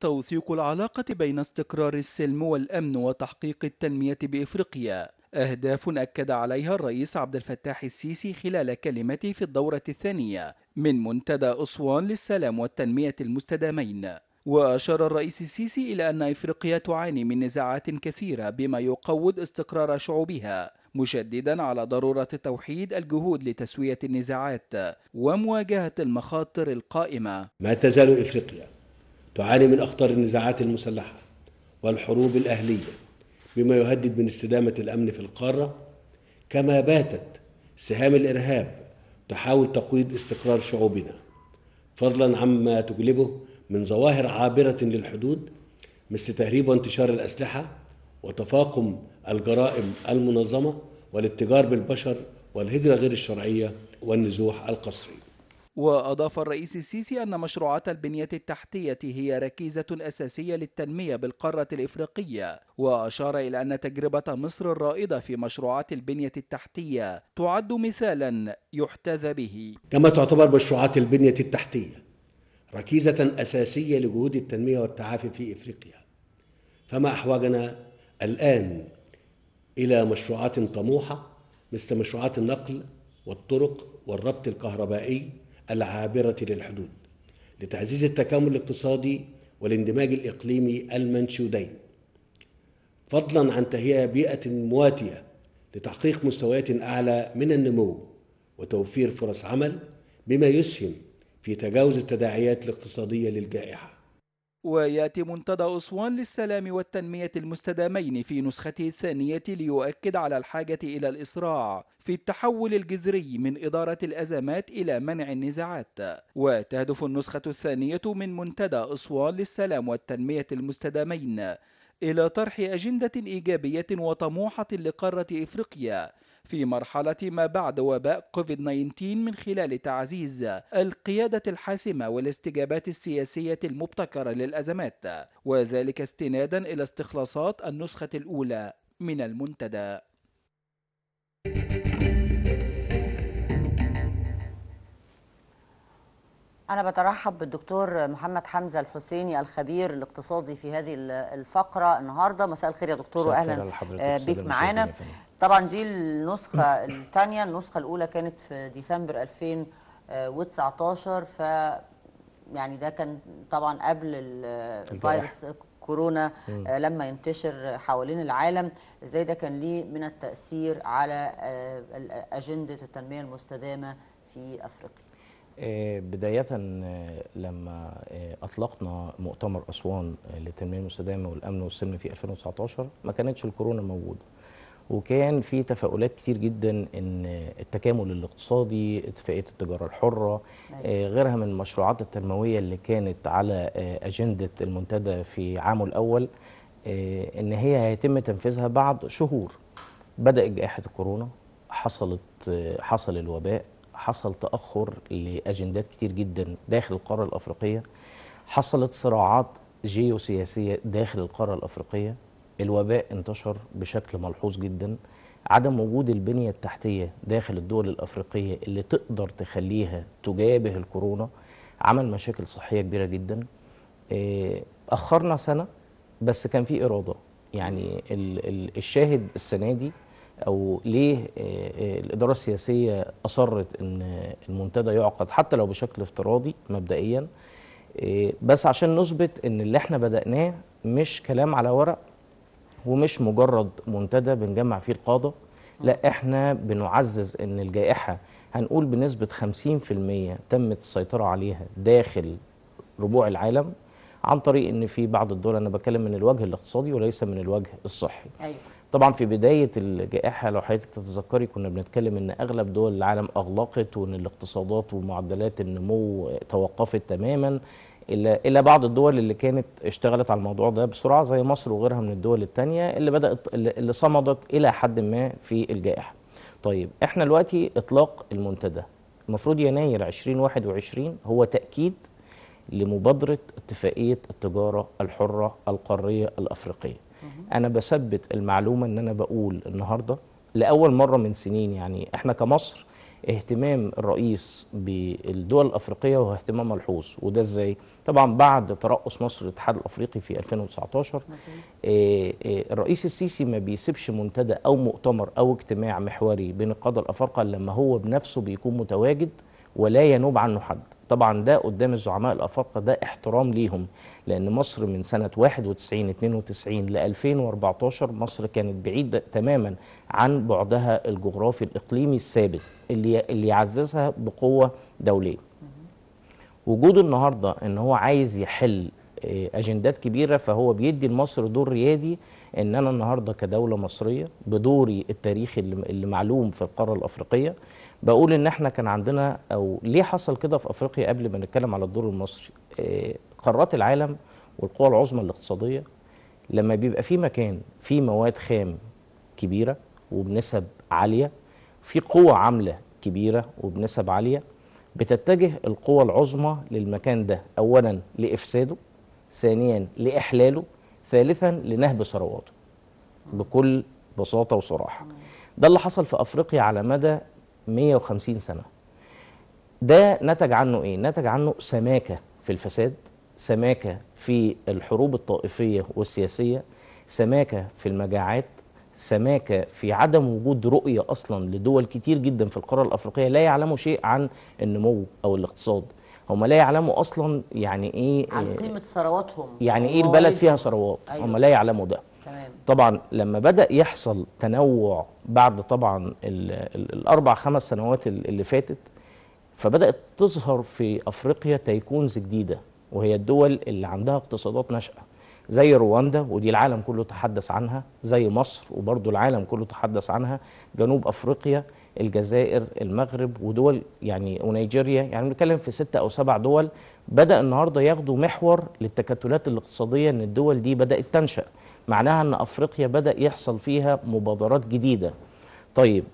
توثيق العلاقة بين استقرار السلم والأمن وتحقيق التنمية بإفريقيا أهداف أكد عليها الرئيس عبد الفتاح السيسي خلال كلمته في الدورة الثانية من منتدى أسوان للسلام والتنمية المستدامين وأشار الرئيس السيسي إلى أن إفريقيا تعاني من نزاعات كثيرة بما يقوض استقرار شعوبها مشددا على ضرورة توحيد الجهود لتسوية النزاعات ومواجهة المخاطر القائمة ما تزال إفريقيا تعاني من أخطر النزاعات المسلحة والحروب الأهلية بما يهدد من استدامة الأمن في القارة كما باتت سهام الإرهاب تحاول تقويض استقرار شعوبنا فضلا عما تجلبه من ظواهر عابرة للحدود مثل تهريب وانتشار الأسلحة وتفاقم الجرائم المنظمة والاتجار بالبشر والهجرة غير الشرعية والنزوح القسري وأضاف الرئيس السيسي أن مشروعات البنية التحتية هي ركيزة أساسية للتنمية بالقارة الإفريقية وأشار إلى أن تجربة مصر الرائدة في مشروعات البنية التحتية تعد مثالا يحتذى به كما تعتبر مشروعات البنية التحتية ركيزة أساسية لجهود التنمية والتعافي في إفريقيا فما أحوجنا الآن إلى مشروعات طموحة مثل مشروعات النقل والطرق والربط الكهربائي العابرة للحدود لتعزيز التكامل الاقتصادي والاندماج الإقليمي المنشودين فضلا عن تهيئة بيئة مواتية لتحقيق مستويات أعلى من النمو وتوفير فرص عمل بما يسهم في تجاوز التداعيات الاقتصادية للجائحة ويأتي منتدى أسوان للسلام والتنمية المستدامين في نسخته الثانية ليؤكد على الحاجة إلى الإسراع في التحول الجذري من إدارة الأزمات إلى منع النزاعات وتهدف النسخة الثانية من منتدى أسوان للسلام والتنمية المستدامين إلى طرح أجندة إيجابية وطموحة لقارة إفريقيا في مرحلة ما بعد وباء كوفيد-19 من خلال تعزيز القيادة الحاسمة والاستجابات السياسية المبتكرة للأزمات وذلك استنادا إلى استخلاصات النسخة الأولى من المنتدى. أنا بترحب بالدكتور محمد حمزة الحسيني الخبير الاقتصادي في هذه الفقرة النهاردة مساء الخير يا دكتور وأهلا بك آه، معانا طبعا دي النسخة الثانية النسخة الأولى كانت في ديسمبر 2019 ف يعني ده كان طبعا قبل الفيروس كورونا آه، لما ينتشر حوالين العالم ازاي ده كان ليه من التأثير على آه، أجندة التنمية المستدامة في أفريقيا آه، بداية آه، لما آه، أطلقنا مؤتمر أسوان للتنمية المستدامة والأمن والسلم في 2019 ما كانتش الكورونا موجودة وكان في تفاؤلات كتير جدا ان التكامل الاقتصادي اتفاقيه التجاره الحره أيوة. غيرها من المشروعات التنمويه اللي كانت على اجنده المنتدى في عامه الاول ان هي هيتم تنفيذها بعد شهور بدات جائحه الكورونا حصلت حصل الوباء حصل تاخر لاجندات كتير جدا داخل القاره الافريقيه حصلت صراعات جيوسياسيه داخل القاره الافريقيه الوباء انتشر بشكل ملحوظ جدا عدم وجود البنيه التحتيه داخل الدول الافريقيه اللي تقدر تخليها تجابه الكورونا عمل مشاكل صحيه كبيره جدا آه، اخرنا سنه بس كان في اراده يعني الشاهد السنه دي او ليه آه، آه، الاداره السياسيه اصرت ان آه، المنتدى يعقد حتى لو بشكل افتراضي مبدئيا بس عشان نثبت ان اللي احنا بدأناه مش كلام على ورق ومش مجرد منتدى بنجمع فيه القاده لا احنا بنعزز ان الجائحه هنقول بنسبه 50% تمت السيطره عليها داخل ربوع العالم عن طريق ان في بعض الدول انا بتكلم من الوجه الاقتصادي وليس من الوجه الصحي أيوة. طبعا في بداية الجائحة لو حضرتك تتذكري كنا بنتكلم ان اغلب دول العالم اغلقت وان الاقتصادات ومعدلات النمو توقفت تماما الا الا بعض الدول اللي كانت اشتغلت على الموضوع ده بسرعه زي مصر وغيرها من الدول الثانيه اللي بدات اللي صمدت الى حد ما في الجائحه. طيب احنا دلوقتي اطلاق المنتدى المفروض يناير 2021 هو تاكيد لمبادره اتفاقيه التجاره الحره القاريه الافريقيه. انا بثبت المعلومه ان انا بقول النهارده لاول مره من سنين يعني احنا كمصر اهتمام الرئيس بالدول الافريقيه هو اهتمام ملحوظ وده ازاي طبعا بعد ترأس مصر الاتحاد الافريقي في 2019 اه اه الرئيس السيسي ما بيسيبش منتدى او مؤتمر او اجتماع محوري بين القاده الافارقه لما هو بنفسه بيكون متواجد ولا ينوب عنه حد طبعا ده قدام الزعماء الافارقه ده احترام ليهم لان مصر من سنه 91 92 ل 2014 مصر كانت بعيده تماما عن بعدها الجغرافي الاقليمي الثابت اللي اللي يعززها بقوه دوليه. وجود النهارده ان هو عايز يحل آه، اجندات كبيره فهو بيدي لمصر دور ريادي ان انا النهارده كدوله مصريه بدوري التاريخي اللي معلوم في القاره الافريقيه بقول ان احنا كان عندنا او ليه حصل كده في افريقيا قبل ما نتكلم على الدور المصري آه، قارات العالم والقوى العظمى الاقتصاديه لما بيبقى في مكان في مواد خام كبيره وبنسب عاليه في قوه عامله كبيره وبنسب عاليه بتتجه القوى العظمى للمكان ده اولا لافساده ثانيا لاحلاله ثالثا لنهب ثرواته بكل بساطه وصراحه ده اللي حصل في افريقيا على مدى 150 سنة ده نتج عنه إيه؟ نتج عنه سماكة في الفساد سماكة في الحروب الطائفية والسياسية سماكة في المجاعات سماكة في عدم وجود رؤية أصلا لدول كتير جدا في القارة الأفريقية لا يعلموا شيء عن النمو أو الاقتصاد هم لا يعلموا أصلا يعني إيه عن قيمة ثرواتهم يعني إيه البلد إيه فيها ثروات أيوة. هم لا يعلموا ده تمام. طبعا لما بدا يحصل تنوع بعد طبعا الاربع خمس سنوات اللي فاتت فبدات تظهر في افريقيا تايكونز جديده وهي الدول اللي عندها اقتصادات ناشئه زي رواندا ودي العالم كله تحدث عنها زي مصر وبرضه العالم كله تحدث عنها جنوب افريقيا الجزائر المغرب ودول يعني ونيجيريا يعني بنتكلم في ستة أو سبع دول بدأ النهاردة ياخدوا محور للتكتلات الاقتصادية إن الدول دي بدأت تنشأ معناها ان افريقيا بدا يحصل فيها مبادرات جديده طيب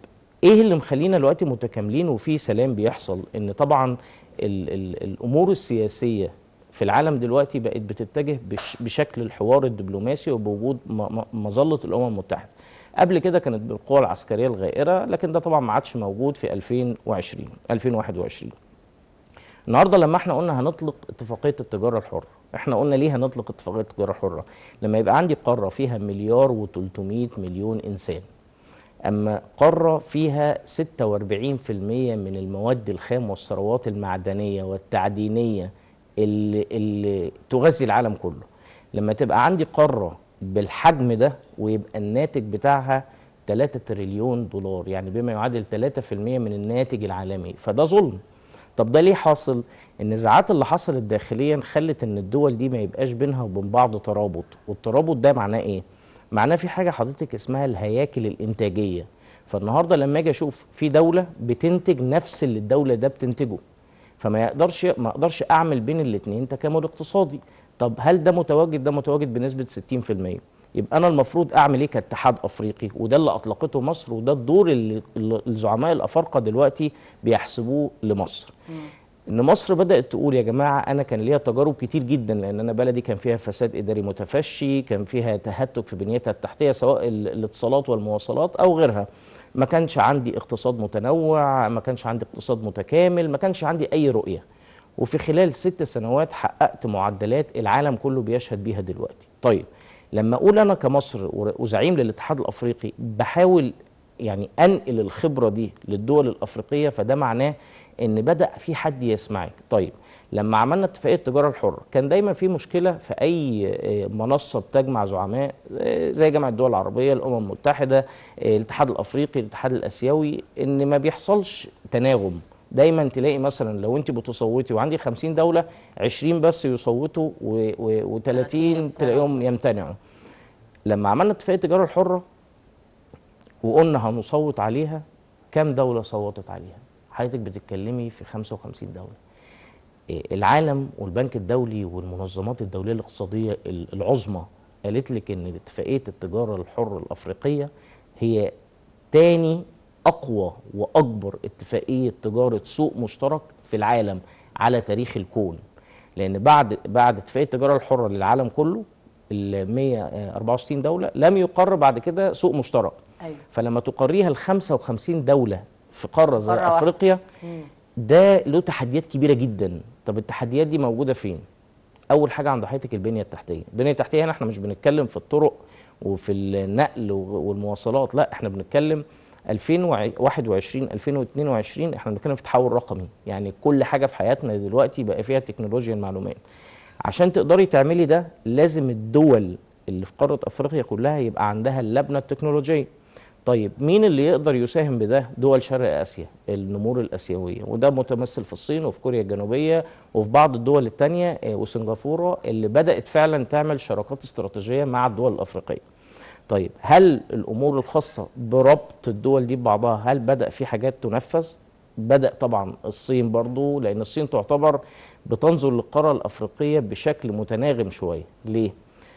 ايه اللي مخلينا دلوقتي متكاملين وفي سلام بيحصل ان طبعا الـ الـ الامور السياسيه في العالم دلوقتي بقت بتتجه بش بشكل الحوار الدبلوماسي وبوجود مظله الامم المتحده قبل كده كانت بالقوى العسكريه الغائره لكن ده طبعا ما عادش موجود في 2020 2021 النهارده لما احنا قلنا هنطلق اتفاقيه التجاره الحره احنا قلنا ليه هنطلق اتفاقيه التجاره الحره لما يبقى عندي قاره فيها مليار و300 مليون انسان اما قاره فيها 46% من المواد الخام والثروات المعدنيه والتعدينيه اللي, اللي تغذي العالم كله لما تبقى عندي قاره بالحجم ده ويبقى الناتج بتاعها 3 تريليون دولار يعني بما يعادل 3% من الناتج العالمي فده ظلم طب ده ليه حاصل؟ النزاعات اللي حصلت داخليا خلت ان الدول دي ما يبقاش بينها وبين بعض ترابط، والترابط ده معناه ايه؟ معناه في حاجه حضرتك اسمها الهياكل الانتاجيه، فالنهارده لما اجي اشوف في دوله بتنتج نفس اللي الدوله ده بتنتجه فما يقدرش ما اقدرش اعمل بين الاثنين تكامل اقتصادي، طب هل ده متواجد؟ ده متواجد بنسبه 60%. يبقى انا المفروض اعمل ايه كاتحاد افريقي وده اللي اطلقته مصر وده الدور اللي الزعماء الافارقه دلوقتي بيحسبوه لمصر ان مصر بدات تقول يا جماعه انا كان ليا تجارب كتير جدا لان انا بلدي كان فيها فساد اداري متفشي كان فيها تهتك في بنيتها التحتيه سواء الاتصالات والمواصلات او غيرها ما كانش عندي اقتصاد متنوع ما كانش عندي اقتصاد متكامل ما كانش عندي اي رؤيه وفي خلال ست سنوات حققت معدلات العالم كله بيشهد بيها دلوقتي طيب لما اقول انا كمصر وزعيم للاتحاد الافريقي بحاول يعني انقل الخبره دي للدول الافريقيه فده معناه ان بدا في حد يسمعك طيب لما عملنا اتفاقيه التجاره الحره كان دايما في مشكله في اي آه، منصه بتجمع زعماء آه، زي جامعه الدول العربيه الامم المتحده آه، الاتحاد الافريقي الاتحاد الاسيوي ان ما بيحصلش تناغم دايما تلاقي مثلا لو انت بتصوتي وعندي 50 دوله 20 بس يصوتوا و30 تلاقيهم يمتنعوا لما عملنا اتفاقيه التجاره الحره وقلنا هنصوت عليها كام دوله صوتت عليها حضرتك بتتكلمي في 55 دوله إيه، العالم والبنك الدولي والمنظمات الدوليه الاقتصاديه العظمى قالت لك ان اتفاقيه التجاره الحره الافريقيه هي تاني اقوى واكبر اتفاقيه تجاره سوق مشترك في العالم على تاريخ الكون لان بعد بعد اتفاقيه التجاره الحره للعالم كله ال 164 آه، دوله لم يقر بعد كده سوق مشترك أيوة. فلما تقريها ال 55 دوله في قاره زي افريقيا ده له تحديات كبيره جدا طب التحديات دي موجوده فين اول حاجه عند حياتك البنيه التحتيه البنيه التحتيه هنا احنا مش بنتكلم في الطرق وفي النقل والمواصلات لا احنا بنتكلم 2021 2022 احنا بنتكلم في تحول رقمي يعني كل حاجه في حياتنا دلوقتي بقى فيها تكنولوجيا المعلومات عشان تقدري تعملي ده لازم الدول اللي في قاره افريقيا كلها يبقى عندها اللبنه التكنولوجيه طيب مين اللي يقدر يساهم بده دول شرق اسيا النمور الاسيويه وده متمثل في الصين وفي كوريا الجنوبيه وفي بعض الدول الثانيه آه، وسنغافوره اللي بدات فعلا تعمل شراكات استراتيجيه مع الدول الافريقيه طيب هل الامور الخاصه بربط الدول دي ببعضها هل بدا في حاجات تنفذ بدا طبعا الصين برضو لان الصين تعتبر بتنظر للقاره الافريقيه بشكل متناغم شويه ليه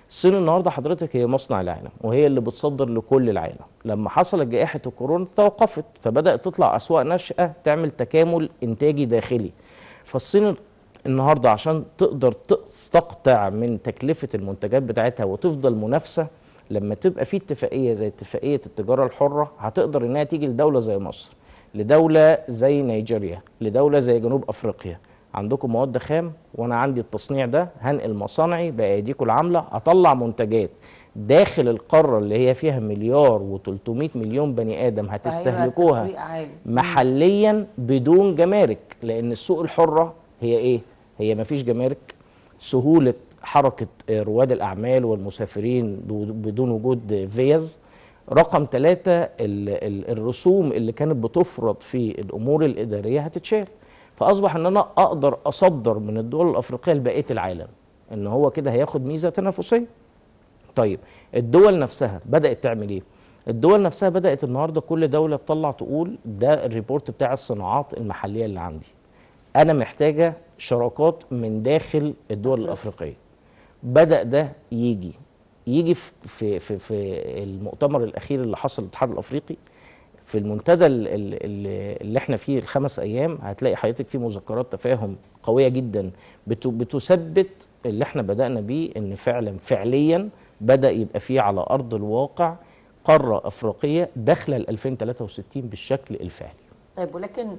الصين النهارده حضرتك هي مصنع العالم وهي اللي بتصدر لكل العالم لما حصلت جائحه الكورونا توقفت فبدات تطلع اسواق ناشئه تعمل تكامل انتاجي داخلي فالصين النهارده عشان تقدر تستقطع من تكلفه المنتجات بتاعتها وتفضل منافسه لما تبقى في اتفاقيه زي اتفاقيه التجاره الحره هتقدر انها تيجي لدوله زي مصر لدوله زي نيجيريا لدوله زي جنوب افريقيا عندكم مواد خام وانا عندي التصنيع ده هنقل مصانعي بايديكم العامله اطلع منتجات داخل القاره اللي هي فيها مليار و300 مليون بني ادم هتستهلكوها محليا بدون جمارك لان السوق الحره هي ايه هي مفيش جمارك سهوله حركه آه، رواد الاعمال والمسافرين بدون وجود فيز رقم ثلاثة الرسوم اللي كانت بتفرض في الامور الاداريه هتتشال فاصبح ان انا اقدر اصدر من الدول الافريقيه لبقيه العالم ان هو كده هياخد ميزه تنافسيه طيب الدول نفسها بدات تعمل ايه الدول نفسها بدات النهارده كل دوله تطلع تقول ده الريبورت بتاع الصناعات المحليه اللي عندي انا محتاجه شراكات من داخل الدول الافريقيه بدا ده يجي يجي في في في المؤتمر الاخير اللي حصل الاتحاد الافريقي في المنتدى اللي احنا فيه الخمس ايام هتلاقي حضرتك فيه مذكرات تفاهم قويه جدا بتثبت اللي احنا بدانا بيه ان فعلا فعليا بدا يبقى فيه على ارض الواقع قاره افريقيه داخله ال 2063 بالشكل الفعلي. طيب ولكن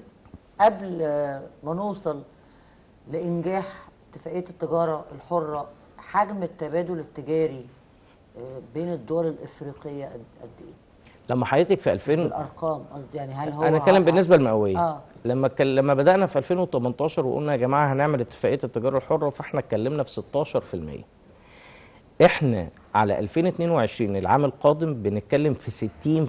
قبل ما نوصل لانجاح اتفاقيه التجاره الحره حجم التبادل التجاري آه، بين الدول الافريقيه قد ايه؟ لما حضرتك في 2000 الارقام قصدي يعني هل هو انا اتكلم بالنسبه المئويه آه. لما كل... لما بدانا في 2018 وقلنا يا جماعه هنعمل اتفاقيه التجاره الحره فاحنا اتكلمنا في 16% احنا على 2022 العام القادم بنتكلم في 60%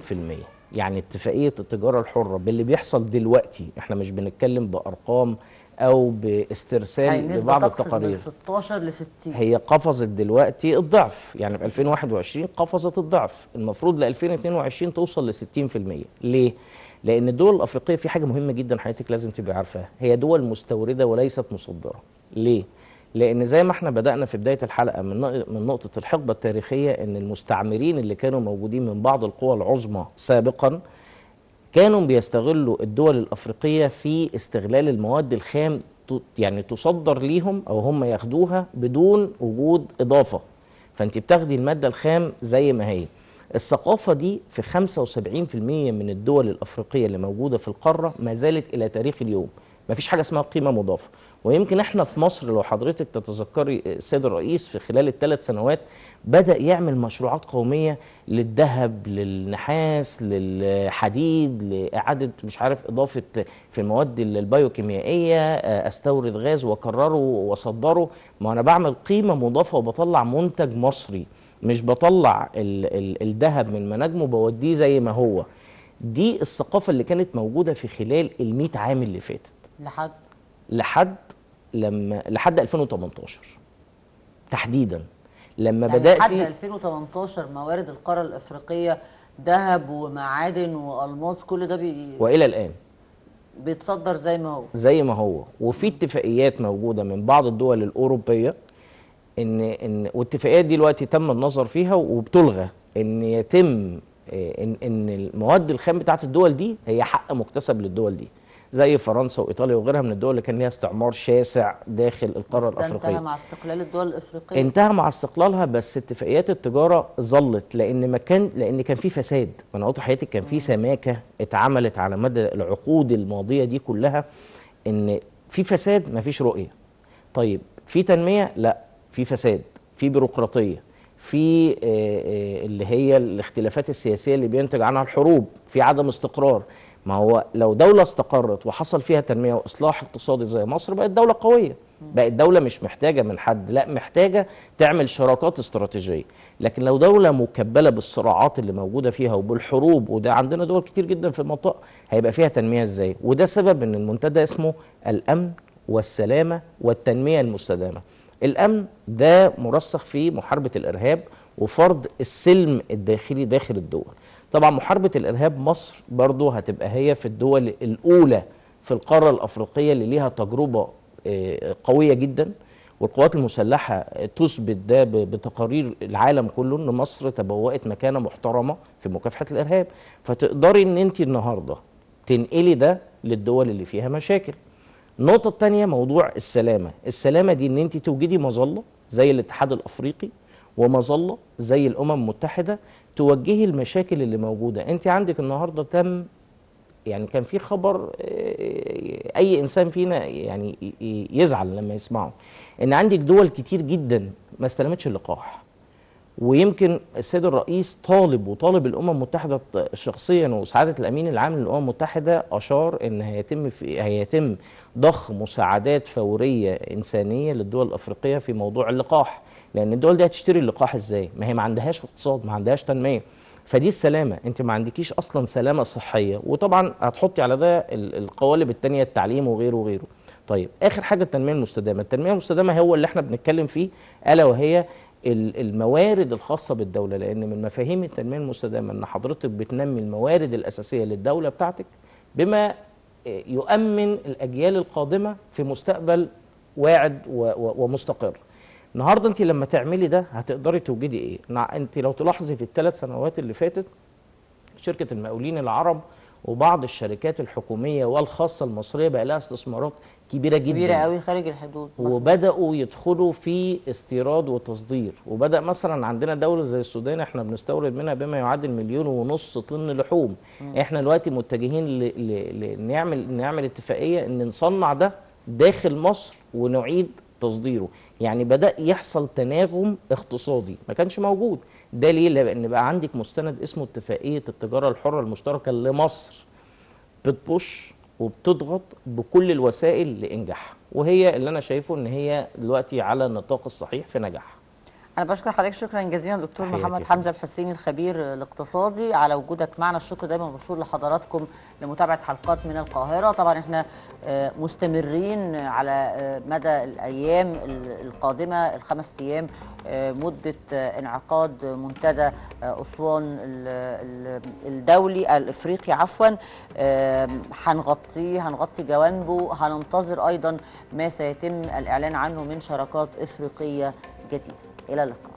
يعني اتفاقيه التجاره الحره باللي بيحصل دلوقتي احنا مش بنتكلم بارقام او باسترسال لبعض التقارير من 16 ل 60 هي قفزت دلوقتي الضعف يعني في 2021 قفزت الضعف المفروض ل 2022 توصل ل 60% ليه لان الدول الافريقيه في حاجه مهمه جدا حضرتك لازم تبقى عارفاها هي دول مستورده وليست مصدره ليه لان زي ما احنا بدانا في بدايه الحلقه من من نقطه الحقبه التاريخيه ان المستعمرين اللي كانوا موجودين من بعض القوى العظمى سابقا كانوا بيستغلوا الدول الافريقيه في استغلال المواد الخام يعني تصدر ليهم او هم ياخدوها بدون وجود اضافه فانت بتاخدي الماده الخام زي ما هي الثقافة دي في 75% من الدول الأفريقية اللي موجودة في القارة ما زالت إلى تاريخ اليوم مفيش حاجه اسمها قيمه مضافه ويمكن احنا في مصر لو حضرتك تتذكري آه، السيد الرئيس في خلال الثلاث سنوات بدا يعمل مشروعات قوميه للذهب للنحاس للحديد لاعاده مش عارف اضافه في المواد البيوكيميائيه آه، استورد غاز واكرره واصدره ما انا بعمل قيمه مضافه وبطلع منتج مصري مش بطلع الذهب من مناجمه بوديه زي ما هو دي الثقافه اللي كانت موجوده في خلال ال 100 عام اللي فاتت لحد لحد لما لحد 2018 تحديدا لما يعني بدات لحد 2018 موارد القاره الافريقيه ذهب ومعادن والماس كل ده بي... والى الان بيتصدر زي ما هو زي ما هو وفي اتفاقيات موجوده من بعض الدول الاوروبيه ان ان والاتفاقيات دي دلوقتي تم النظر فيها وبتلغى ان يتم ان ان المواد الخام بتاعت الدول دي هي حق مكتسب للدول دي زي فرنسا وايطاليا وغيرها من الدول اللي كان ليها استعمار شاسع داخل القاره بس الافريقيه انتهى مع استقلال الدول الافريقيه انتهى مع استقلالها بس اتفاقيات التجاره ظلت لان ما كان لان كان في فساد انا قلت حياتي كان في سماكه اتعملت على مدى العقود الماضيه دي كلها ان في فساد ما فيش رؤيه طيب في تنميه لا في فساد في بيروقراطيه في آه، آه، اللي هي الاختلافات السياسيه اللي بينتج عنها الحروب في عدم استقرار ما هو لو دولة استقرت وحصل فيها تنمية وإصلاح اقتصادي زي مصر بقت دولة قوية بقت دولة مش محتاجة من حد لا محتاجة تعمل شراكات استراتيجية لكن لو دولة مكبلة بالصراعات اللي موجودة فيها وبالحروب وده عندنا دول كتير جدا في المنطقة هيبقى فيها تنمية ازاي وده سبب ان المنتدى اسمه الأمن والسلامة والتنمية المستدامة الأمن ده مرسخ في محاربة الإرهاب وفرض السلم الداخلي داخل الدول طبعا محاربه الارهاب مصر برضه هتبقى هي في الدول الاولى في القاره الافريقيه اللي ليها تجربه آه، قويه جدا والقوات المسلحه تثبت ده بتقارير العالم كله ان مصر تبوأت مكانه محترمه في مكافحه الارهاب فتقدري ان انت النهارده تنقلي ده للدول اللي فيها مشاكل النقطه الثانيه موضوع السلامه السلامه دي ان انت توجدي مظله زي الاتحاد الافريقي ومظله زي الامم المتحده توجهي المشاكل اللي موجوده انت عندك النهارده تم يعني كان في خبر آه، اي انسان فينا يعني يزعل لما يسمعه ان عندك دول كتير جدا ما استلمتش اللقاح ويمكن السيد الرئيس طالب وطالب الامم المتحده شخصيا وسعاده الامين العام للامم المتحده اشار ان هيتم في هيتم ضخ مساعدات فوريه انسانيه للدول الافريقيه في موضوع اللقاح لان الدول دي هتشتري اللقاح ازاي ما هي ما عندهاش اقتصاد ما عندهاش تنميه فدي السلامه انت ما عندكيش اصلا سلامه صحيه وطبعا هتحطي على ده القوالب الثانيه التعليم وغيره وغيره طيب اخر حاجه التنميه المستدامه التنميه المستدامه هو اللي احنا بنتكلم فيه الا وهي الموارد الخاصة بالدولة لأن من مفاهيم التنمية المستدامة أن حضرتك بتنمي الموارد الأساسية للدولة بتاعتك بما يؤمن الأجيال القادمة في مستقبل واعد ومستقر النهارده انت لما تعملي ده هتقدري توجدي ايه؟ انت لو تلاحظي في الثلاث سنوات اللي فاتت شركه المقاولين العرب وبعض الشركات الحكوميه والخاصه المصريه بقى لها استثمارات كبيره جدا كبيره قوي خارج الحدود مصر. وبداوا يدخلوا في استيراد وتصدير وبدا مثلا عندنا دوله زي السودان احنا بنستورد منها بما يعادل مليون ونص طن لحوم م. احنا دلوقتي متجهين ل... ل... ل... نعمل نعمل اتفاقيه ان نصنع ده داخل مصر ونعيد تصديره يعني بدا يحصل تناغم اقتصادي ما كانش موجود ده ليه لان بقى عندك مستند اسمه اتفاقيه التجاره الحره المشتركه لمصر بتبوش وبتضغط بكل الوسائل لانجاحها وهي اللي انا شايفه ان هي دلوقتي على النطاق الصحيح في نجاحها انا بشكر حضرتك شكرا جزيلا دكتور محمد حمزه الحسيني الخبير الاقتصادي على وجودك معنا الشكر دايما مبسوط لحضراتكم لمتابعه حلقات من القاهره طبعا احنا آه، مستمرين على آه، مدى الايام القادمه الخمس ايام آه، مده انعقاد منتدى اسوان الدولي الافريقي عفوا هنغطيه هنغطي جوانبه هننتظر ايضا ما سيتم الاعلان عنه من شراكات افريقيه جديده إلى اللقاء